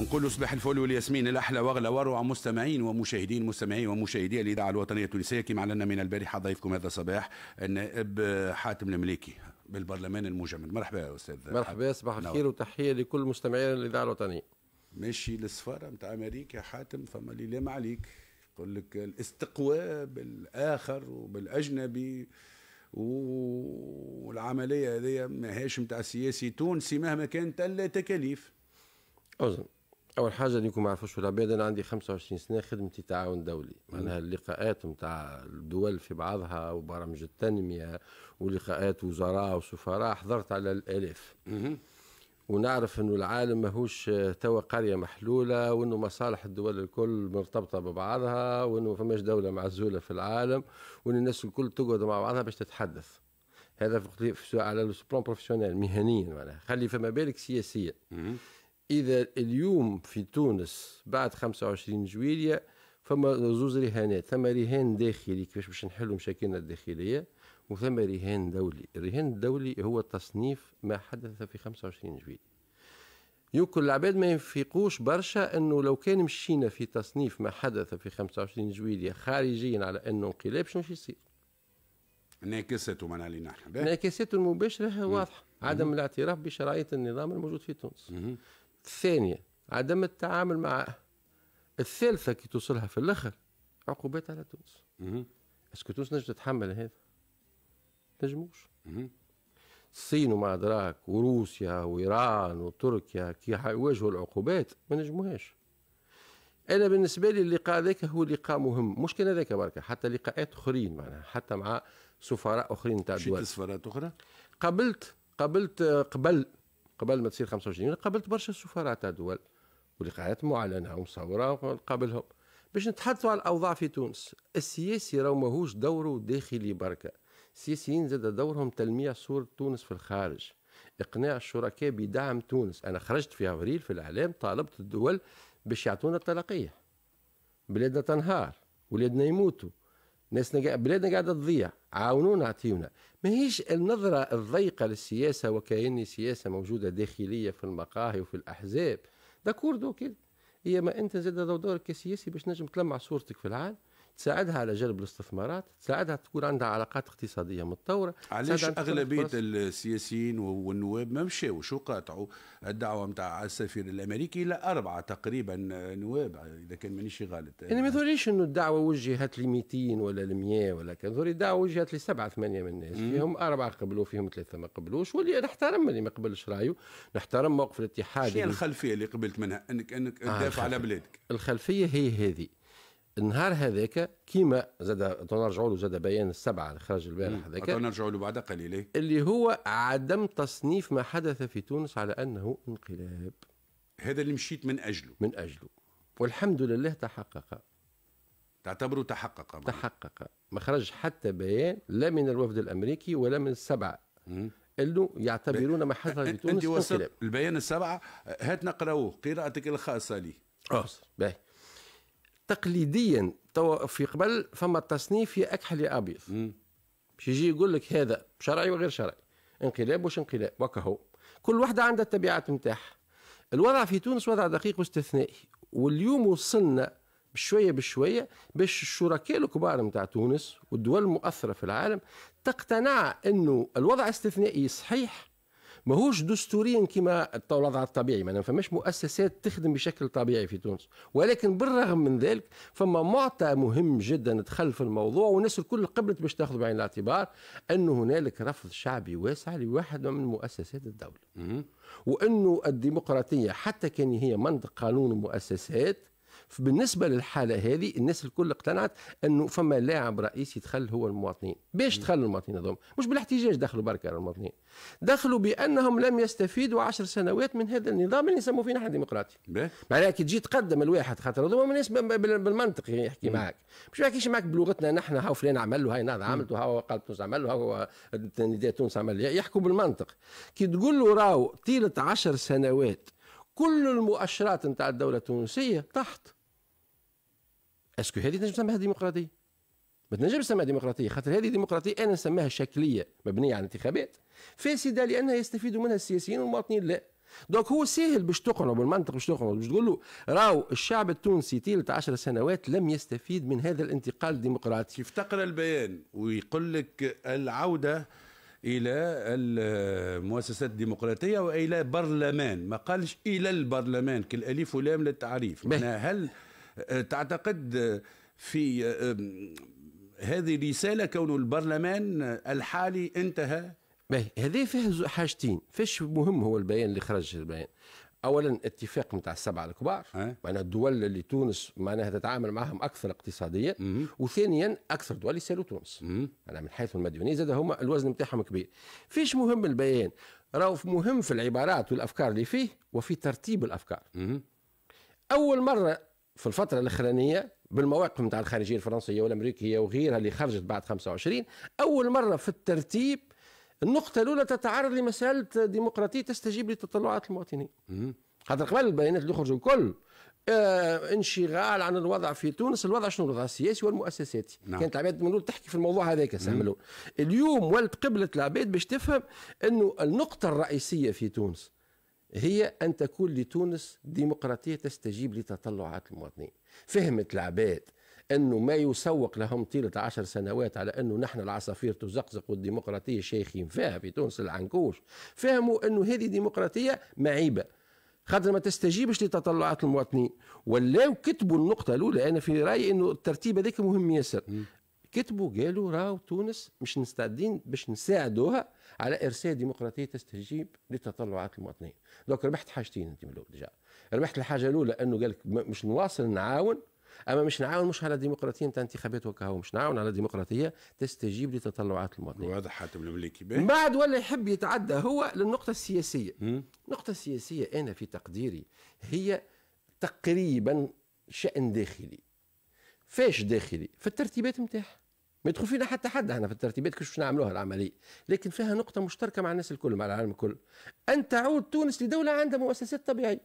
نقول صباح الفل والياسمين الاحلى واغلى واروع مستمعين ومشاهدين مستمعين ومشاهدي الاذاعه الوطنيه التونسيه كما علنا من البارحه ضيفكم هذا الصباح النائب حاتم المليكي بالبرلمان المجمد مرحبا يا استاذ مرحبا صباح الخير وتحيه لكل مستمعين الاذاعه الوطنيه ماشي للسفاره نتاع امريكا حاتم فما لي لام عليك يقول لك الاستقواء بالاخر وبالاجنبي والعمليه هذه ماهيش نتاع سياسي تونسي مهما كانت الا تكاليف أظن اول حاجه يكون ما يعرفوش العباد انا عندي 25 سنه خدمتي تعاون دولي معناها اللقاءات نتاع الدول في بعضها وبرامج التنميه ولقاءات وزراء وسفراء حضرت على الالاف ونعرف انه العالم ماهوش آه، توا قريه محلوله وانه مصالح الدول الكل مرتبطه ببعضها وانه فماش دوله معزوله في العالم وان الناس الكل تقعد مع بعضها باش تتحدث هذا في على البلان بروفيسيونيل مهنيا معناها خلي فما بالك سياسيا إذا اليوم في تونس بعد 25 جويلية فما زوز رهانات ثم رهان داخلي كيفاش باش نحلوا مشاكلنا الداخلية وثم رهان دولي الرهان الدولي هو تصنيف ما حدث في 25 جويلية يمكن العباد ما ينفقوش برشا انه لو كان مشينا في تصنيف ما حدث في 25 جويلية خارجيا على انه انقلاب شنو يصير؟ انعكاساته معناها علينا نحن انعكاسات المباشرة واضحة عدم الاعتراف بشرعية النظام الموجود في تونس الثانية عدم التعامل معها الثالثة كي توصلها في الآخر عقوبات على تونس اسكو تونس نجم تتحمل هذا نجموش الصين وما أدراك وروسيا وإيران وتركيا كي يواجهوا العقوبات ما نجموهاش انا بالنسبه لي اللقاء ذاك هو لقاء مهم مش كان هذاك بركه حتى لقاءات اخرين معناها حتى مع سفراء اخرين تاع دول شفت سفارات اخرى قبلت قبلت قبل قبل ما تصير 25 قابلت برشا سفراء تاع دول ولقاءات معلنه ومصوره قابلهم باش نتحدثوا على الاوضاع في تونس السياسي راهو ماهوش دوره داخلي بركه السياسيين زاد دورهم تلميع صوره تونس في الخارج اقناع الشركاء بدعم تونس انا خرجت في ابريل في الاعلام طالبت الدول باش يعطونا الطلاقية بلادنا تنهار ولادنا يموتوا ناس نجا... بلادنا قاعده تضيع عاونونا اعطيونا ماهيش النظره الضيقه للسياسه وكأن سياسه موجوده داخليه في المقاهي وفي الاحزاب داكور دوكي هي ما انت زاد دورك كسياسي باش نجم تلمع صورتك في العالم تساعدها على جلب الاستثمارات تساعدها تكون عندها علاقات اقتصاديه متطوره علاش اغلبيه السياسيين والنواب ما مشاوش وقاطعوا الدعوه نتاع السفير الامريكي الى اربعه تقريبا نواب اذا كان مانيش غلط انا يعني ما ظهريش انه الدعوه وجهت ل 200 ولا ل 100 ولا كان ظهري الدعوه وجهت لسبعه ثمانيه من الناس فيهم اربعه قبلوا فيهم ثلاثه ما قبلوش واللي نحترم اللي ما قبلش رايه نحترم موقف الاتحاد شنو الخلفيه اللي قبلت منها انك انك آه، تدافع على بلادك الخلفيه هي هذه النهار هذاك كيما زاد نرجعوا له زاد بيان السبعه اللي خرج البارح هذاك نرجعوا له بعد قليل اللي هو عدم تصنيف ما حدث في تونس على انه انقلاب هذا اللي مشيت من اجله من اجله والحمد لله تحقق تعتبره تحقق معنا. تحقق ما خرج حتى بيان لا من الوفد الامريكي ولا من السبعه انه يعتبرون ما حدث في تونس انت وصلت البيان السبعه هات نقراوه قراءتك الخاصه لي اه باهي تقليديا توا في قبل فما تصنيف يا اكحل يا ابيض باش يجي يقول لك هذا شرعي وغير شرعي انقلاب واش انقلاب وكهو كل واحدة عندها التبعات نتاعها الوضع في تونس وضع دقيق واستثنائي واليوم وصلنا بشويه بشويه باش الشركاء الكبار نتاع تونس والدول المؤثره في العالم تقتنع انه الوضع استثنائي صحيح ماهوش دستوريا كما الوضع الطبيعي ما فماش مؤسسات تخدم بشكل طبيعي في تونس ولكن بالرغم من ذلك فما معطى مهم جدا دخل في الموضوع والناس الكل قبلت باش تاخذ بعين الاعتبار انه هنالك رفض شعبي واسع لواحد من مؤسسات الدوله وانه الديمقراطيه حتى كان هي منطق قانون ومؤسسات بالنسبه للحاله هذه الناس الكل اقتنعت انه فما لاعب رئيسي دخل هو المواطنين باش دخل المواطنين هذوما مش بالاحتجاج دخلوا بركه المواطنين دخلوا بانهم لم يستفيدوا عشر سنوات من هذا النظام اللي يسموه فينا ديمقراطي معناها كي تجي تقدم الواحد خاطر هذوما الناس بالمنطق يحكي معك مش ما يحكيش معك بلغتنا نحن هاو فلان عمل له هاي نهضه عملته هاو قلب تونس عمل له هاو تونس عمل يحكوا بالمنطق كي تقول له راهو طيله عشر سنوات كل المؤشرات نتاع الدوله التونسيه تحت اسكو هذه تنجم تسميها ديمقراطيه ما تنجمش تسميها ديمقراطيه خاطر هذه ديمقراطيه انا نسميها شكليه مبنيه على الانتخابات فاسده لانها يستفيد منها السياسيين والمواطنين لا دونك هو سهل باش تقنعه بالمنطق باش تقنعه باش تقول له راهو الشعب التونسي طيلة 10 سنوات لم يستفيد من هذا الانتقال الديمقراطي كيف تقرا البيان ويقول لك العوده الى المؤسسات الديمقراطيه والى برلمان ما قالش الى البرلمان كالاليف ولام للتعريف هل آه، تعتقد آه، في آه، هذه رسالة كون البرلمان الحالي انتهى باهي هذا فيه حاجتين فش مهم هو البيان اللي خرج البيان اولا اتفاق نتاع السبعه الكبار أه؟ معناها الدول اللي تونس معناها تتعامل معهم اكثر اقتصاديا وثانيا اكثر دول يسالوا تونس معناها من حيث المديونيه زاد هما الوزن نتاعهم كبير فيش مهم البيان راهو مهم في العبارات والافكار اللي فيه وفي ترتيب الافكار مم. اول مره في الفترة الأخرانية بالمواقف نتاع الخارجية الفرنسية والأمريكية وغيرها اللي خرجت بعد 25 أول مرة في الترتيب النقطة الأولى تتعرض لمسألة ديمقراطية تستجيب لتطلعات المواطنين خاطر قبل البيانات اللي يخرجوا الكل آه انشغال عن الوضع في تونس الوضع شنو الوضع السياسي والمؤسساتي نعم. كانت العباد من تحكي في الموضوع هذاك اليوم ولد قبلت العباد باش تفهم انه النقطة الرئيسية في تونس هي أن تكون لتونس ديمقراطية تستجيب لتطلعات المواطنين فهمت العباد أنه ما يسوق لهم طيلة عشر سنوات على أنه نحن العصافير تزقزق والديمقراطية شيخين فيها في تونس العنكوش فهموا أنه هذه ديمقراطية معيبة خاطر ما تستجيبش لتطلعات المواطنين ولاو كتبوا النقطه الاولى انا في رايي انه الترتيب هذاك مهم ياسر كتبوا قالوا راو تونس مش مستعدين باش نساعدوها على ارساء ديمقراطيه تستجيب لتطلعات المواطنين دوك ربحت حاجتين انت من الاول ديجا ربحت الحاجه الاولى انه قال لك مش نواصل نعاون اما مش نعاون مش على ديمقراطيه نتاع انتخابات وكهو مش نعاون على ديمقراطيه تستجيب لتطلعات المواطنين واضح حاتم المليكي من بعد ولا يحب يتعدى هو للنقطه السياسيه النقطه السياسيه انا في تقديري هي تقريبا شان داخلي فاش داخلي في الترتيبات نتاعها ما يدخل فينا حتى حد احنا في الترتيبات كيفاش باش نعملوها العمليه لكن فيها نقطه مشتركه مع الناس الكل مع العالم الكل ان تعود تونس لدوله عندها مؤسسات طبيعيه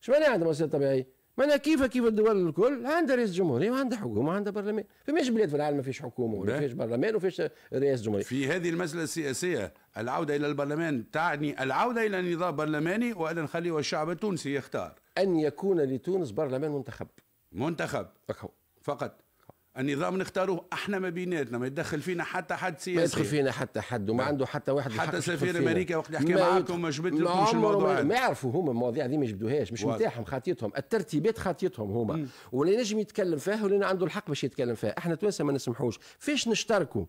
شو معناها عندها مؤسسات طبيعيه معناها كيف كيف الدول الكل عندها رئيس جمهورية وعندها حكومة وعندها برلمان فماش بلاد في العالم ما فيش حكومة ولا فيش برلمان وفيش رئيس جمهورية في هذه المسألة السياسية العودة إلى البرلمان تعني العودة إلى نظام برلماني والا نخليه الشعب التونسي يختار أن يكون لتونس برلمان منتخب منتخب فقط النظام نختاروه احنا ما بيناتنا ما يدخل فينا حتى حد سياسي ما يدخل فينا حتى حد وما عنده حتى واحد حتى سفير امريكا وقت يحكي معاكم ما جبت لكمش الموضوع ما يعرفوا هما المواضيع هذه ما جبدوهاش مش نتاعهم خاطيتهم الترتيبات خاطيتهم هما ولا نجم يتكلم فيها ولا عنده الحق باش يتكلم فيها احنا توانسه ما نسمحوش فاش نشتركوا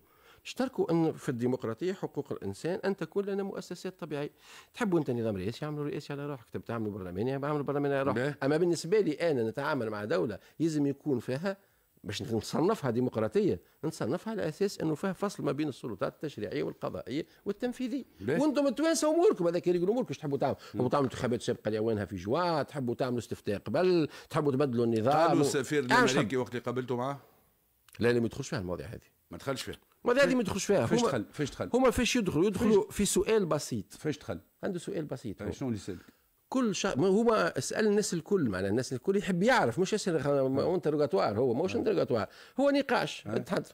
اشتركوا ان في الديمقراطيه حقوق الانسان ان تكون لنا مؤسسات طبيعيه تحبوا انت نظام رئاسي اعملوا رئاسي على روحك تبي تعملوا برلماني اعملوا برلماني على روحك اما بالنسبه لي انا نتعامل مع دوله يلزم يكون فيها باش نصنفها ديمقراطيه نصنفها على اساس انه فيها فصل ما بين السلطات التشريعيه والقضائيه والتنفيذيه وانتم التوانسه اموركم هذاك يريقوا اموركم واش تحبوا تعملوا تحبوا تعملوا انتخابات سابقه لاوانها في جوا تحبوا تعملوا استفتاء قبل تحبوا تبدلوا النظام قالوا السفير الامريكي وقت اللي قابلته معاه لا لا ما يدخلش فيها المواضيع هذه ما دخلش فيها المواضيع هذه ما يدخلش فيها فاش دخل فاش دخل هما فاش يدخلوا يدخلوا في سؤال بسيط فاش دخل عنده سؤال بسيط طيب، شنو اللي سالك كل شخص هو اسال الناس الكل معناها الناس الكل يحب يعرف مش يسال وانت هو ماهوش نعم. انت هو نقاش نعم. تحضر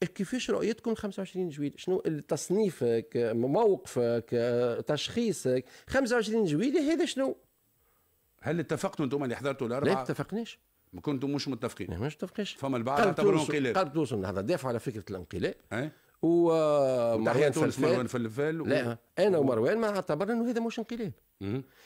كيفاش رؤيتكم 25 جويل شنو تصنيفك موقفك تشخيصك 25 جويل هذا شنو هل اتفقتوا انتم اللي حضرتوا الاربعه؟ لا اتفقناش ما كنتم مش متفقين ما مش متفقينش فما البعض اعتبروا انقلاب قلب توصل هذا دافعوا على فكره الانقلاب إيه؟ و مروان مروان فلفل و... لا انا ومروان ما اعتبرنا انه هذا مش انقلاب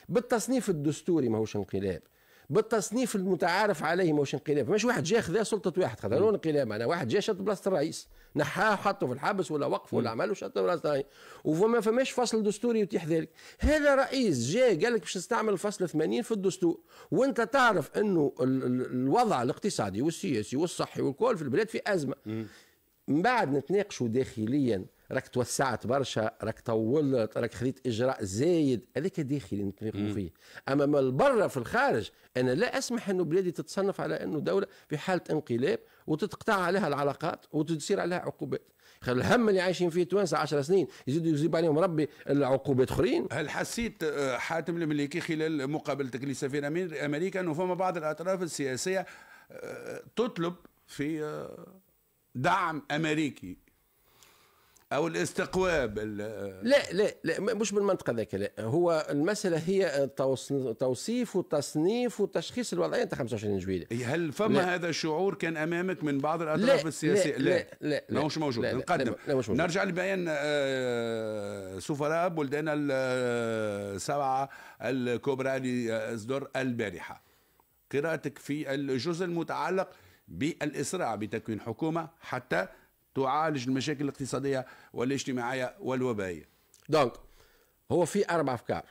بالتصنيف الدستوري ماهوش انقلاب بالتصنيف المتعارف عليه ماهوش انقلاب مش واحد جا خذا سلطه واحد خذا له انقلاب انا واحد جا شد بلاصه الرئيس نحاه حطه في الحبس ولا وقف ولا عمله شد بلاصه الرئيس وما فماش فصل دستوري يتيح ذلك هذا رئيس جاء قال لك باش نستعمل الفصل 80 في الدستور وانت تعرف انه الوضع الاقتصادي والسياسي والصحي والكل في البلاد في ازمه من بعد نتناقشوا داخليا راك توسعت برشا راك طولت راك خذيت اجراء زايد هذاك داخلي نتناقشوا فيه اما من برا في الخارج انا لا اسمح انه بلادي تتصنف على انه دوله في حاله انقلاب وتتقطع عليها العلاقات وتصير عليها عقوبات الهم اللي عايشين فيه توانسه 10 سنين يزيدوا يزيب عليهم ربي العقوبات اخرين هل حسيت آه، حاتم المليكي خلال مقابلتك لسفير امريكا انه فما بعض الاطراف السياسيه آه، تطلب في آه، دعم امريكي او الاستقواب لا لا لا مش بالمنطقه ذاك لا هو المساله هي توصيف وتصنيف وتشخيص الوضعيه انت 25 جويليه هل فما لا. هذا الشعور كان امامك من بعض الاطراف السياسيه لا لا لا, لا, لا لا مش موجود لا نقدم لا لا لا مش موجود. نرجع لبيان آه، سفراء بلدان السبعه آه، الكبرى اللي آه، اصدر البارحه قراءتك في الجزء المتعلق بالإسراع بتكوين حكومة حتى تعالج المشاكل الاقتصادية والاجتماعية والوبائية دونك هو في أربع أفكار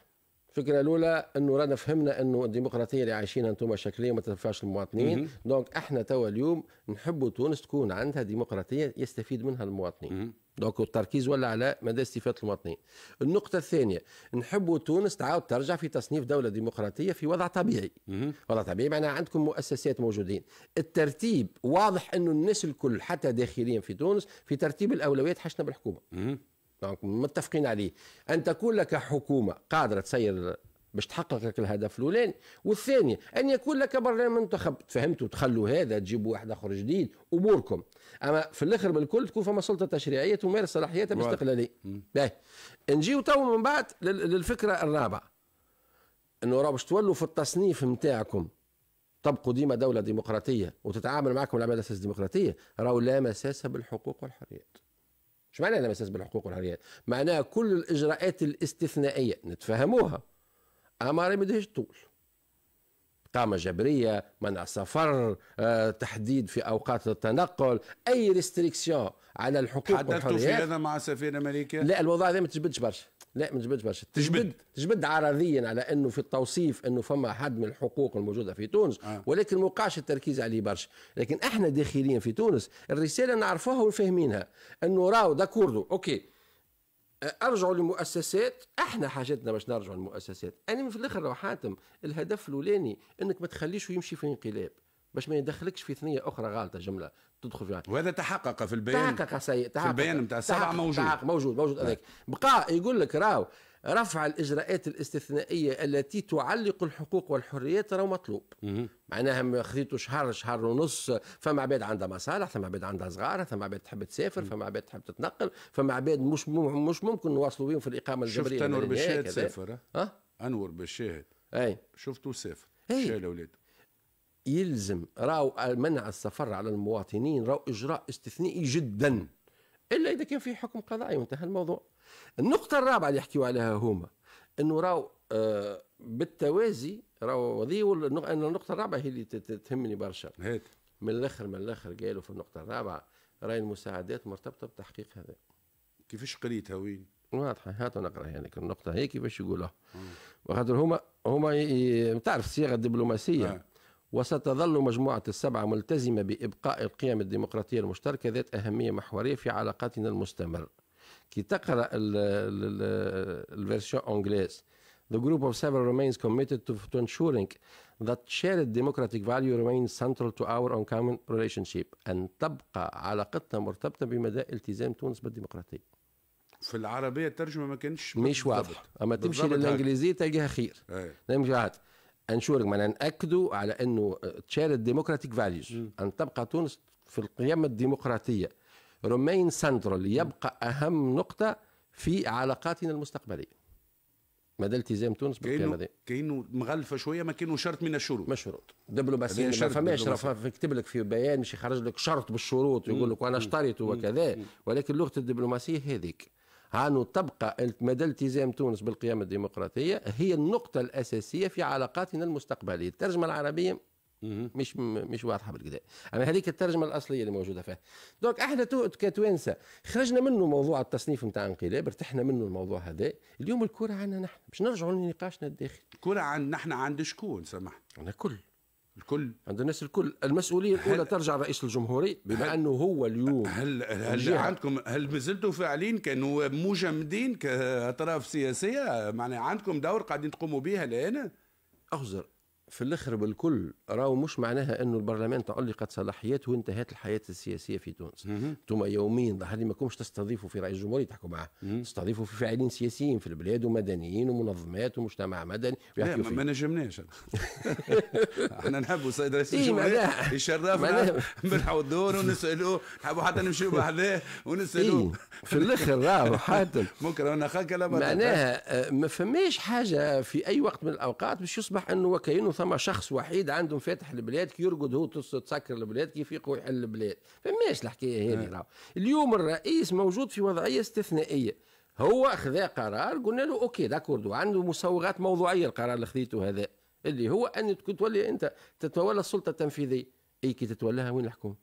الفكرة الأولى أنه رانا فهمنا أنه الديمقراطية اللي عايشينها أنتم شكلية ما تنفعش المواطنين دونك احنا توا اليوم نحبوا تونس تكون عندها ديمقراطية يستفيد منها المواطنين دونك التركيز ولا على مدى استفاده المواطنين. النقطه الثانيه نحب تونس تعاود ترجع في تصنيف دوله ديمقراطيه في وضع طبيعي. وضع طبيعي معناها عندكم مؤسسات موجودين. الترتيب واضح انه الناس الكل حتى داخليا في تونس في ترتيب الاولويات حشنا بالحكومه. دونك متفقين عليه ان تكون لك حكومه قادره تسير باش تحقق لك الهدف الاولاني والثاني ان يكون لك برنامج منتخب فهمتوا تخلوا هذا تجيبوا واحد اخر جديد اموركم اما في الاخر بالكل تكون فما سلطه تشريعيه تمارس صلاحياتها باستقلاليه باهي نجيو تو من بعد للفكره الرابعه انه راه باش تولوا في التصنيف نتاعكم تبقوا ديما دولة ديمقراطية وتتعامل معكم على أساس ديمقراطية راهو لا مساس بالحقوق والحريات ايش معنى لا مساس بالحقوق والحريات معناها كل الإجراءات الاستثنائية نتفهموها عمارة ما يدهش طول قامة جبرية منع سفر آه، تحديد في أوقات التنقل أي ريستريكسيون على الحقوق حضرتوا في هذا مع سفير أمريكا؟ لا الوضع هذا ما تجبدش برشا لا ما تجبدش برشا تجبد تجبد عرضيا على انه في التوصيف انه فما حد من الحقوق الموجوده في تونس آه. ولكن ما وقعش التركيز عليه برشا لكن احنا داخليا في تونس الرساله نعرفوها وفاهمينها انه راو داكوردو اوكي ارجعوا للمؤسسات احنا حاجتنا باش نرجعوا للمؤسسات انا في الاخر لو حاتم الهدف الاولاني انك ما تخليش يمشي في انقلاب باش ما يدخلكش في ثنيه اخرى غالطه جمله تدخل فيها وهذا تحقق في البيان تحقق سيء تحقق في البيان نتاع السبعه موجود تحقق موجود موجود هذاك نعم. بقى يقول لك راهو رفع الإجراءات الاستثنائية التي تعلق الحقوق والحريات راهو مطلوب معناها ما خذيتو شهر شهر ونص فما عباد عندها مصالح فما عباد عندها صغار فما عباد تحب تسافر فما عباد تحب تتنقل فما عباد مش مش ممكن نواصلوا بهم في الإقامة الجبرية شفت أنور بالشاهد سافر أه؟ أنور بالشاهد أي شفته سافر شال أولاده يلزم راو منع السفر على المواطنين راو إجراء استثنائي جدا إلا إذا كان في حكم قضائي وانتهى الموضوع النقطة الرابعة اللي يحكيوا عليها هما انه راو آه بالتوازي راو هذه النقطة الرابعة هي اللي تهمني برشا هيك من الاخر من الاخر قالوا في النقطة الرابعة راي المساعدات مرتبطة بتحقيق هذا كيفاش قريتها وين؟ واضحة هاتوا نقرا يعني النقطة هي كيفاش يقولوها وخاطر هما هما ي... تعرف الصياغة الدبلوماسية آه. وستظل مجموعة السبعة ملتزمة بإبقاء القيم الديمقراطية المشتركة ذات أهمية محورية في علاقاتنا المستمر كي تقرا الفيرسيون انجليز The group of seven remains committed to, to ensuring that shared democratic value remains central to our ongoing relationship أن تبقى علاقتنا مرتبطة بمدى التزام تونس بالديمقراطية في العربية الترجمة ما كانش مش واضحة أما تمشي للإنجليزية تلقاها خير نمشي انشورك معناها ناكدوا على انه تشارد ديموكراتيك فاليوز ان تبقى تونس في القيم الديمقراطيه رومين سنترال يبقى اهم نقطه في علاقاتنا المستقبليه مدى التزام تونس بالكلام هذا كاينه مغلفه شويه ما كاينه شرط من الشروط مش شروط دبلوماسيا ما فماش يكتب لك في بيان مش يخرج لك شرط بالشروط يقول لك وانا اشتريت وكذا ولكن لغه الدبلوماسيه هذيك هانو تبقى مدى التزام تونس بالقيم الديمقراطيه هي النقطه الاساسيه في علاقاتنا المستقبليه الترجمه العربيه مش مش واضحه بالكدا اما هذيك الترجمه الاصليه اللي موجوده فيها دونك احنا كتوانسه خرجنا منه موضوع التصنيف نتاع انقلاب ارتحنا منه الموضوع هذا اليوم الكره عندنا نحن باش نرجعوا لنقاشنا الداخلي الكره عن نحن عند شكون سمح انا كل الكل عند الناس الكل المسؤوليه الاولى هل... ترجع رئيس الجمهوريه بما هل... انه هو اليوم هل هل الجهة. عندكم هل مازلتوا فاعلين كانوا مجمدين كاطراف سياسيه معناها عندكم دور قاعدين تقوموا به الان اخزر في الاخر بالكل راهو مش معناها انه البرلمان تعلقت صلاحياته وانتهت الحياه السياسيه في تونس انتم يوميا ظهر ما كومش تستضيفوا في رئيس الجمهوريه تحكوا معه تستضيفوا في فاعلين سياسيين في البلاد ومدنيين ومنظمات ومجتمع مدني لا ما, ما نجمناش احنا نحبوا السيد رئيس إيه، الجمهوريه يشرفنا نلحقوا الدور ونسالوه نحبوا حتى نمشيو بعده ونسالوه إيه، في الاخر راهو حاتم بكره انا خاك معناها آه، ما فماش حاجه في اي وقت من الاوقات باش يصبح انه وكاينه ثم شخص وحيد عنده مفاتح البلاد كي يرقد هو تسكر البلاد كيف يقوى يحل البلاد فماش الحكايه هذه آه. اليوم الرئيس موجود في وضعيه استثنائيه هو خذا قرار قلنا له اوكي داكورد عنده مسوغات موضوعيه القرار اللي خذيته هذا اللي هو ان تولي انت تتولى السلطه التنفيذيه اي كي تتولاها وين الحكومه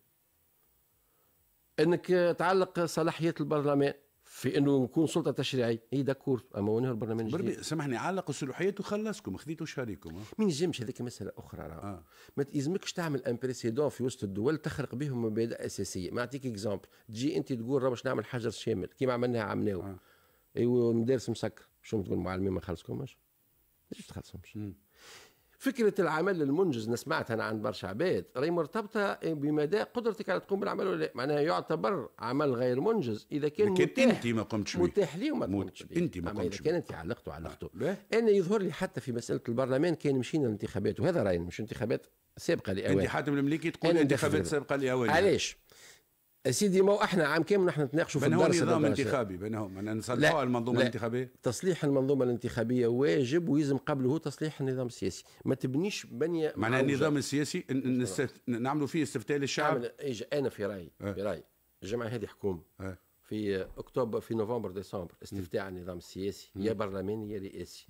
انك تعلق صلاحيات البرلمان في انه نكون سلطه تشريعيه اي داكور اما ونهر البرنامج بربي سامحني علقوا السلوحيات وخلصكم خذيتوا شاريكم آه. ما ينجمش هذيك مساله اخرى راه آه. ما يلزمكش تعمل ان بريسيدون في وسط الدول تخرق بهم مبادئ اساسيه نعطيك اكزامبل تجي انت تقول راه باش نعمل حجر شامل كيما عملناها عمناو آه. ايوا مدارس مسكر شو تقول المعلمين ما خلصكمش ليش تخلصهمش فكره العمل المنجز نسمعتها انا عن برشا عباد راهي مرتبطه بمدى قدرتك على تقوم بالعمل ولا معناها يعتبر عمل غير منجز اذا كان متاح انت ما قمتش متاح ليه وما قمتش انت ما قمتش اذا كان انت علقته علقته آه. انا يظهر لي حتى في مساله البرلمان كان مشينا الانتخابات وهذا رأينا مش انتخابات سابقه لأوائل انت حاتم المليكي تقول انتخابات سابقه لأوائل علاش؟ سيدي ما احنا عام كامل نحن نتناقشوا في الدرس هو نظام انتخابي بينهم ان نصلحوا المنظومه الانتخابيه تصليح المنظومه الانتخابيه واجب ويلزم قبله تصليح النظام السياسي ما تبنيش بنيه معنى النظام السياسي نستف... نعملوا فيه استفتاء للشعب انا في رايي اه. في رايي الجمعه هذه حكومه إيه. اه. في اكتوبر في نوفمبر ديسمبر استفتاء على النظام السياسي يا برلماني يا رئاسي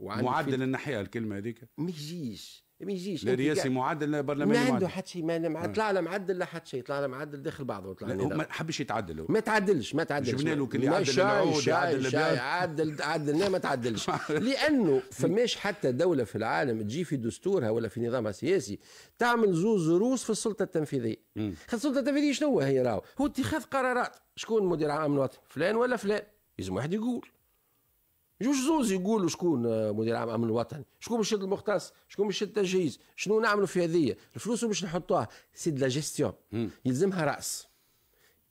معدل في... الناحيه الكلمه هذيك ما يجيش ما يجيش لا رئاسي معدل لا برلماني ما عنده حتى شيء ما آه. طلع له معدل لا حتى شيء طلع له معدل داخل بعضه طلع ما حبش يتعدل ما تعدلش ما تعدلش جبنا له كان يعدل العود يعدل عدل عدلنا ما تعدلش لانه فماش حتى دوله في العالم تجي في دستورها ولا في نظامها السياسي تعمل زوز روس في السلطه التنفيذيه السلطه التنفيذيه شنو هي راهو هو اتخاذ قرارات شكون مدير عام الوطن فلان ولا فلان لازم واحد يقول جوج زوز يقولوا شكون آه، مدير عام الامن الوطني شكون باش المختص شكون باش التجهيز شنو نعملوا في هذه الفلوس باش نحطوها سي لا جيستيون يلزمها راس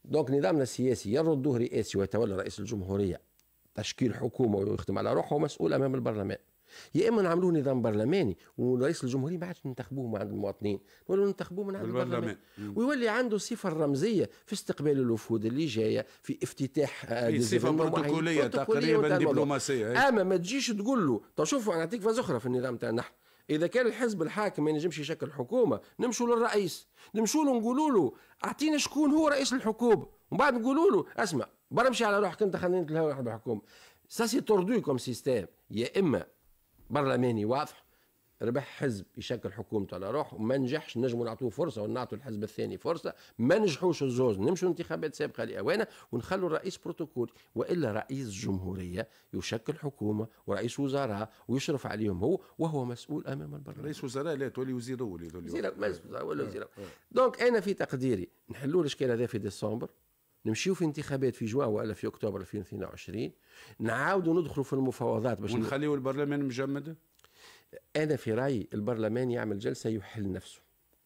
دونك نظامنا السياسي يردوه رئاسي ويتولى رئيس الجمهوريه تشكيل حكومه ويخدم على روحه مسؤول امام البرلمان يا اما نعملوا نظام برلماني ورئيس الجمهوريه ما عادش ننتخبوه من عند المواطنين ولا ننتخبوه من عند البرلمان ويولي عنده الصفه الرمزيه في استقبال الوفود اللي جايه في افتتاح آه، إيه، صفه بروتوكوليه تقريبا دبلوماسيه إيه. اما ما تجيش تقول له طيب شوفوا نعطيك فاز اخرى في النظام تاعنا نحن اذا كان الحزب الحاكم ما ينجمش يشكل حكومه نمشوا للرئيس نمشوا له نقولوا له اعطينا شكون هو رئيس الحكومه ومن بعد نقولوا له اسمع برمشي على روحك انت خلينا نتلهى الحكومه سا سي توردو كوم سيستيم يا اما برلماني واضح ربح حزب يشكل حكومته على روحه ما نجحش نجموا نعطوه فرصه ونعطوا الحزب الثاني فرصه ما نجحوش الزوز نمشوا انتخابات سابقه لاوانه ونخلوا الرئيس بروتوكول والا رئيس جمهوريه يشكل حكومه ورئيس وزراء ويشرف عليهم هو وهو مسؤول امام البرلمان رئيس وزراء لا تولي وزير اولي وزير ولا آه، وزير آه، آه. دونك انا في تقديري نحلوا الاشكال هذا في ديسمبر نمشيو في انتخابات في جوان ولا في اكتوبر 2022 نعاودوا ندخلوا في المفاوضات باش ونخليوا البرلمان مجمد انا في رايي البرلمان يعمل جلسه يحل نفسه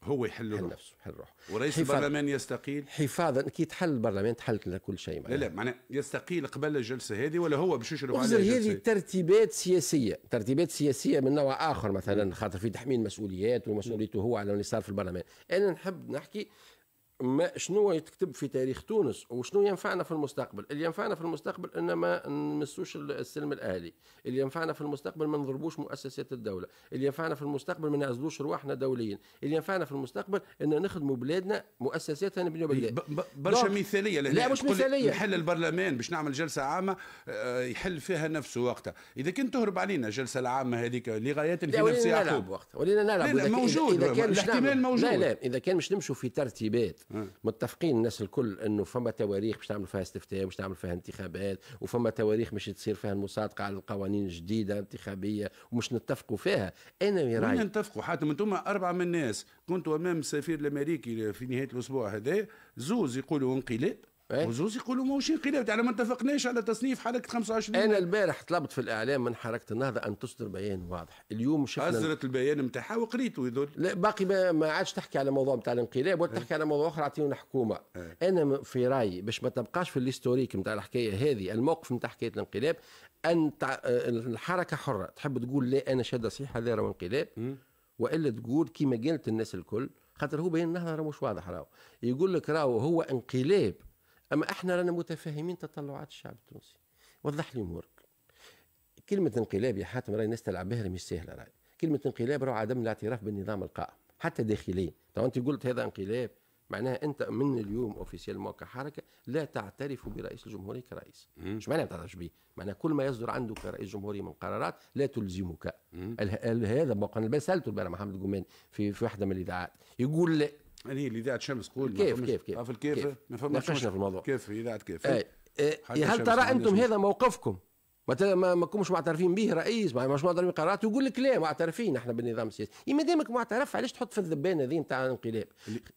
هو يحل روحه نفسه يحل روحه ورئيس البرلمان يستقيل حفاظا كي تحل البرلمان تحلت كل شيء لا لا معنى يستقيل قبل الجلسه هذه ولا هو باش يشرف على هذه ترتيبات سياسيه ترتيبات سياسيه من نوع اخر مثلا خاطر في تحميل مسؤوليات ومسؤوليته هو على اللي صار في البرلمان انا نحب نحكي ما شنو يتكتب في تاريخ تونس وشنو ينفعنا في المستقبل اللي ينفعنا في المستقبل ان ما نمسوش السلم الاهلي اللي ينفعنا في المستقبل ما نضربوش مؤسسات الدوله اللي ينفعنا في المستقبل ما نعزلوش رواحنا دوليا اللي ينفعنا في المستقبل ان نخدموا بلادنا مؤسساتها نبنيو بلاد برشا مثاليه لا مش مثاليه نحل البرلمان باش نعمل جلسه عامه آه، يحل فيها نفسه وقتها اذا كنت تهرب علينا الجلسه العامه هذيك لغايات في نفس يعقوب وقتها ولينا نلعب موجود اذا كان الاحتمال موجود لا لا اذا كان مش نمشوا في ترتيبات متفقين الناس الكل انه فما تواريخ باش تعمل فيها استفتاء باش تعمل فيها انتخابات وفما تواريخ باش تصير فيها المصادقه على القوانين الجديده انتخابيه ومش نتفقوا فيها انا وين نتفقوا حاتم انتم اربعه من الناس كنت امام السفير الامريكي في نهايه الاسبوع هذا زوز يقولوا انقلاب إيه؟ وزوز يقولوا ماهوش انقلاب يعني ما اتفقناش على تصنيف حركه 25 انا البارح طلبت في الاعلام من حركه النهضه ان تصدر بيان واضح اليوم شفنا اصدرت البيان نتاعها وقريته يدل لا باقي ما, ما عادش تحكي على موضوع نتاع الانقلاب ولا إيه. تحكي على موضوع اخر اعطيونا حكومه أه. انا في رايي باش ما تبقاش في الهيستوريك نتاع الحكايه هذه الموقف نتاع حكايه الانقلاب ان آه، الحركه حره تحب تقول لا انا شاده صحيح هذا راهو انقلاب والا تقول كيما قالت الناس الكل خاطر هو بين النهضه مش واضح راهو يقول لك راهو هو انقلاب اما احنا رانا متفاهمين تطلعات الشعب التونسي وضح لي امورك كلمه انقلاب يا حاتم راهي الناس تلعب بها مش سهله راهي كلمه انقلاب راهو عدم الاعتراف بالنظام القائم حتى داخليا تو انت قلت هذا انقلاب معناها انت من اليوم اوفيسيال موقع حركه لا تعترف برئيس الجمهوريه كرئيس مش معناها ما تعترفش به؟ معناها كل ما يصدر عنده كرئيس جمهوريه من قرارات لا تلزمك هذا موقع انا سالته البارح محمد الجمان في في واحده من الاذاعات يقول لا يعني هي الاذاعه شمس قول كيف كيف كيف في الكيف ما فماش في الموضوع كيف اذاعه كيف إيه، هل ترى انتم هذا موقفكم ما ما كنتش معترفين به رئيس ما مش معترفين قرارات ويقول لك لا معترفين احنا بالنظام السياسي ما دامك معترف علاش تحط في الذبانه ذي نتاع الانقلاب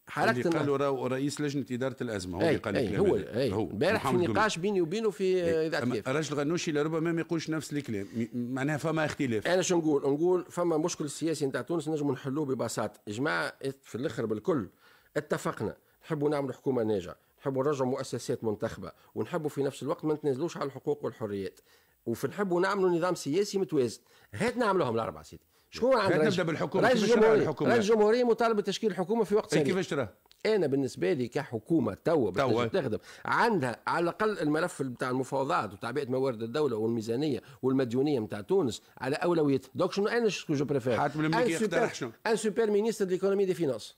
حركه اللي قالوا رئيس لجنه اداره الازمه هو اللي قال لك هو أي. هو امبارح في نقاش بيني وبينه في اذاعه الراجل غنوشي لربما ما يقولش نفس الكلام معناها فما اختلاف انا شو نقول نقول فما مشكل سياسي نتاع تونس نجم نحلوه ببساطه يا جماعه في الاخر بالكل اتفقنا نحبوا نعملوا حكومه ناجعه نحبوا نرجعوا مؤسسات منتخبه ونحبوا في نفس الوقت ما نتنازلوش على الحقوق والحريات نحبوا نعملوا نظام سياسي متوازن هات نعملوهم الاربعه سيدي شكون عند نبدا بالحكومه رئيس الجمهوريه رئيس الجمهوريه مطالب بتشكيل حكومه في وقت إيه، سريع كيفاش تراه؟ انا بالنسبه لي كحكومه توا توا تخدم عندها على الاقل الملف بتاع المفاوضات وتعبئه موارد الدوله والميزانيه والمديونيه نتاع تونس على أولويتها دوك شنو انا شو جو بريفير حاتم الملكي يقترح شنو؟ ان سوبر مينيستر ديكونومي دي فينانس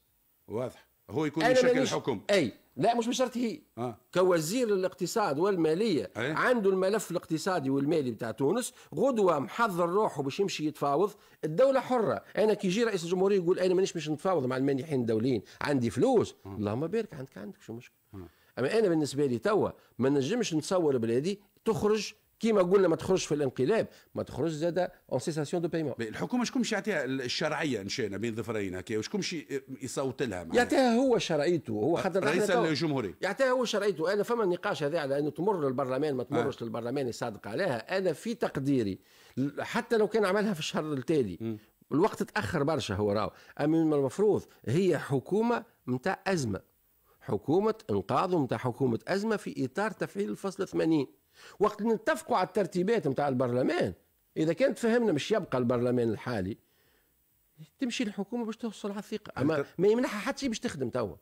واضح هو يكون يشكل الحكومه اي لا مش بشرط هي آه. كوزير الاقتصاد والماليه أيه؟ عنده الملف الاقتصادي والمالي بتاع تونس غدوه محضر روحه باش يمشي يتفاوض الدوله حره انا كي يجي رئيس الجمهوريه يقول انا مانيش باش نتفاوض مع المانحين الدوليين عندي فلوس آه. اللهم بارك عندك عندك شو مشكله آه. اما انا بالنسبه لي توا ما نجمش نتصور بلادي تخرج كيما قلنا ما تخرجش في الانقلاب ما تخرج زاد اون سيساسيون دو بايمون الحكومه شكون باش يعطيها الشرعيه نشينا بين ظفرين هكا وشكون باش يصوت لها يعطيها هو شرعيته هو خاطر رئيس الجمهوريه يعطيها هو شرعيته انا فما نقاش هذا على انه تمر للبرلمان ما تمرش آه. للبرلمان يصادق عليها انا في تقديري حتى لو كان عملها في الشهر التالي م. الوقت تاخر برشا هو راهو اما المفروض هي حكومه نتاع ازمه حكومة إنقاذ ومتاع حكومة أزمة في إطار تفعيل الفصل 80 وقت نتفقوا على الترتيبات متاع البرلمان إذا كان تفهمنا مش يبقى البرلمان الحالي تمشي الحكومة باش توصل على الثقة أما ما يمنحها حتى شيء باش تخدم توا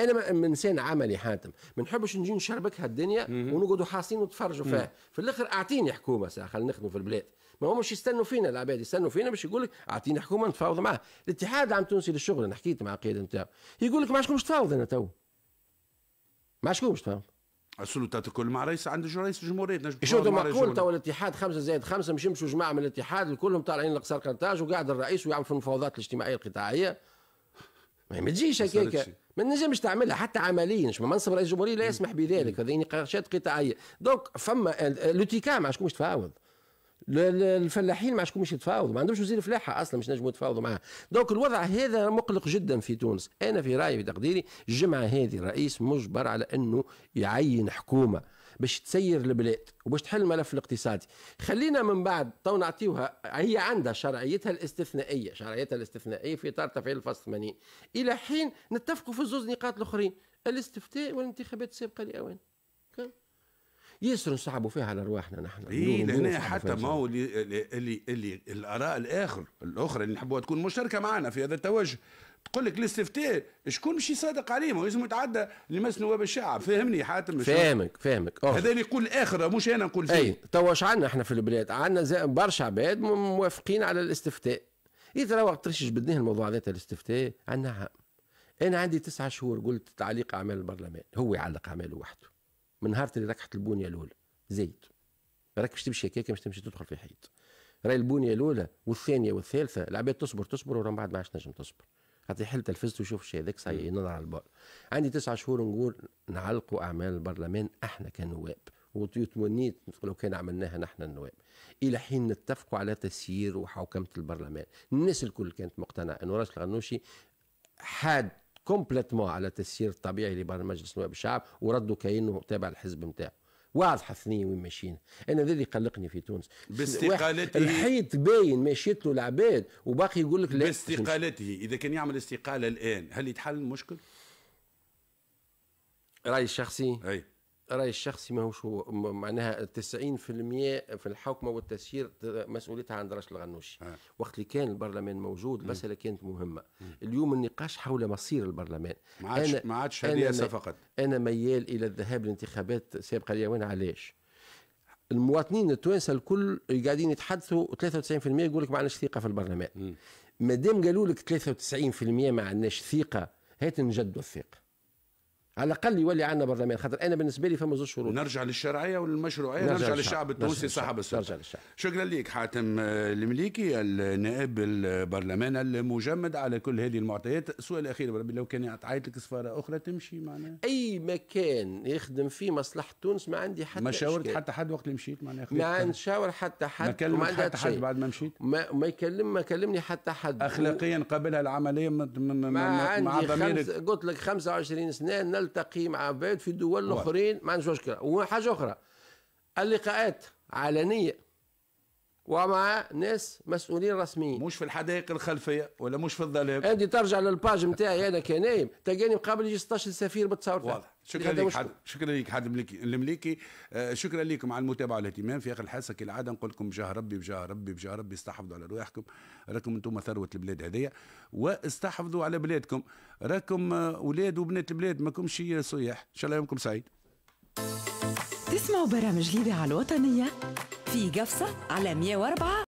انا من انسان عملي حاتم ما نحبش نجي نشربكها الدنيا ونقعدوا حاصين ونتفرجوا فيها في الاخر اعطيني حكومه ساعه خلينا نخدموا في البلاد ما همش يستنوا فينا العباد يستنوا فينا باش يقول لك اعطيني حكومه نتفاوض معها الاتحاد العام تونسي للشغل انا حكيت مع القياده نتاعو يقول لك ما عادش تفاوض انا تو مع شكون باش تفهم؟ السلطات الكل مع رئيس عند رئيس الجمهوريه شو معقول توا الاتحاد خمسة زائد خمسة مش يمشوا جماعة من الاتحاد كلهم طالعين لقصر قرطاج وقاعد الرئيس ويعمل في المفاوضات الاجتماعية القطاعية ما تجيش هكاك ما نجمش تعملها حتى عمليا منصب رئيس الجمهوريه لا يسمح بذلك هذه نقاشات يعني قطاعيه دونك فما لوتيكا مع شكون باش تفاوض الفلاحين ما عادش يتفاوضوا ما عندهمش وزير فلاحه اصلا مش نجموا يتفاوضوا معاه دونك الوضع هذا مقلق جدا في تونس انا في رايي في تقديري الجمعه هذه الرئيس مجبر على انه يعين حكومه باش تسير البلاد وباش تحل الملف الاقتصادي خلينا من بعد تو نعطيوها هي عندها شرعيتها الاستثنائيه شرعيتها الاستثنائيه في اطار تفعيل الفصل 80 الى حين نتفقوا في الزوز نقاط الاخرين الاستفتاء والانتخابات السابقه لاوان ياسر نصعبوا فيها على ارواحنا نحن اي لان حتى ما هو اللي, اللي اللي الاراء الاخر الاخرى اللي نحبوها تكون مشتركه معنا في هذا التوجه تقول لك الاستفتاء شكون مش يصادق عليه ما لازم يتعدى لمس نواب الشعب فهمني حاتم فاهمك فاهمك هذا اللي يقول الاخر مش انا نقول فيه اي توا عندنا احنا في البلاد عندنا برشا عباد موافقين على الاستفتاء وقت ترشش بالذهن الموضوع هذا الاستفتاء عندنا عام انا عندي تسعة شهور قلت تعليق اعمال البرلمان هو يعلق اعماله وحده من نهار اللي ركحت البنيه الاولى زايد راك باش تمشي هكاك باش تمشي تدخل في الحيط راهي البنيه الاولى والثانيه والثالثه العباد تصبر تصبر ورا بعد ما عادش نجم تصبر حتى حل تلفزت وشوف الشيء هذاك صحيح ينظر على البال عندي تسعة شهور نقول نعلقوا اعمال البرلمان احنا كنواب وتمنيت لو كان عملناها نحن النواب الى حين نتفقوا على تسيير وحوكمه البرلمان الناس الكل كانت مقتنعه انه راشد الغنوشي حاد كومبليتمون على التسيير الطبيعي لبرنامج مجلس نواب الشعب وردوا كانه تابع الحزب نتاعو واضحه ثنيه وين ماشيين انا ذا اللي قلقني في تونس باستقالته الحيط باين مشيت له العباد وباقي يقول لك لا باستقالته اذا كان يعمل استقاله الان هل يتحل المشكل؟ رايي الشخصي اي رايي الشخصي ماهوش هو معناها 90% في الحوكمه والتسيير مسؤوليتها عند راشد الغنوشي آه. وقت اللي كان البرلمان موجود المساله كانت مهمه اليوم النقاش حول مصير البرلمان ما عادش ما عادش فقط انا ميال الى الذهاب لانتخابات سابقه وين علاش؟ المواطنين التوانسه الكل قاعدين يتحدثوا 93% يقول لك ما عندناش ثقه في البرلمان ما دام قالوا لك 93% ما عندناش ثقه هات نجدوا الثقه على الاقل يولي عندنا برلمان خاطر انا بالنسبه لي فما زوج شروط نرجع للشرعيه وللمشروعيه نرجع, نرجع للشعب التونسي صاحب السلطه نرجع للشعب شكرا لك حاتم المليكي النائب البرلمان المجمد على كل هذه المعطيات سؤال اخير بربي لو كان تعيط لك سفاره اخرى تمشي معناها اي مكان يخدم فيه مصلحه تونس ما عندي حتى ما شاورت حتى حد وقت اللي مشيت معناها ما نشاور حتى حد ما كلم حتى حد بعد ما مشيت ما, ما يكلم ما كلمني حتى حد اخلاقيا قابلها العمليه مع ضميرك ما, ما عندي قلت لك 25 سنه نلتقي مع عباد في دول الاخرين ما عندوش مشكله وحاجه اخرى اللقاءات علنيه ومع ناس مسؤولين رسميين مش في الحدائق الخلفيه ولا مش في الظلام انت ترجع للباج نتاعي انا كنايم تلقاني مقابل يجي 16 سفير بتصور واضح شكرا لك حد شكرا لك حد المليكي المليكي آه، شكرا لكم على المتابعه والاهتمام في اخر الحصه كالعاده نقول لكم بجاه ربي بجاه ربي بجاه ربي استحفظوا على رواحكم راكم انتم ثروه البلاد هذيا واستحفظوا على بلادكم راكم اولاد آه، وبنات البلاد ماكمش صياح ان شاء الله يومكم سعيد تسمعوا برامج جديده على الوطنيه في جفصة على 104